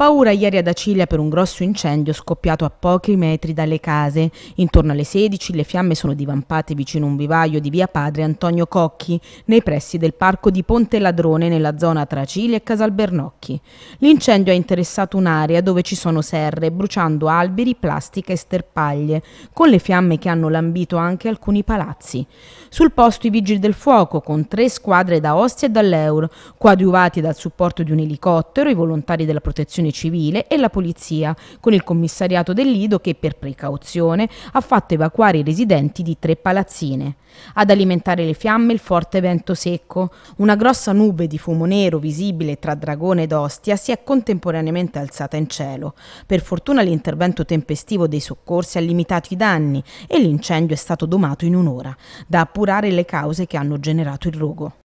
Paura ieri ad Acilia per un grosso incendio scoppiato a pochi metri dalle case. Intorno alle 16 le fiamme sono divampate vicino a un vivaio di via Padre Antonio Cocchi, nei pressi del parco di Ponte Ladrone nella zona tra Acilia e Casalbernocchi. L'incendio ha interessato un'area dove ci sono serre, bruciando alberi, plastica e sterpaglie, con le fiamme che hanno lambito anche alcuni palazzi. Sul posto i vigili del fuoco, con tre squadre da Ostia e dall'Eur, coadiuvati dal supporto di un elicottero, i volontari della protezione protezione civile e la polizia, con il commissariato del Lido che per precauzione ha fatto evacuare i residenti di tre palazzine. Ad alimentare le fiamme il forte vento secco, una grossa nube di fumo nero visibile tra Dragone ed Ostia si è contemporaneamente alzata in cielo. Per fortuna l'intervento tempestivo dei soccorsi ha limitato i danni e l'incendio è stato domato in un'ora, da appurare le cause che hanno generato il rogo.